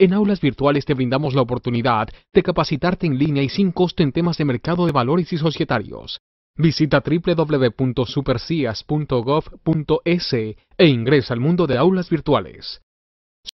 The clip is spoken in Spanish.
En aulas virtuales te brindamos la oportunidad de capacitarte en línea y sin costo en temas de mercado de valores y societarios. Visita www.supercias.gov.es e ingresa al mundo de aulas virtuales.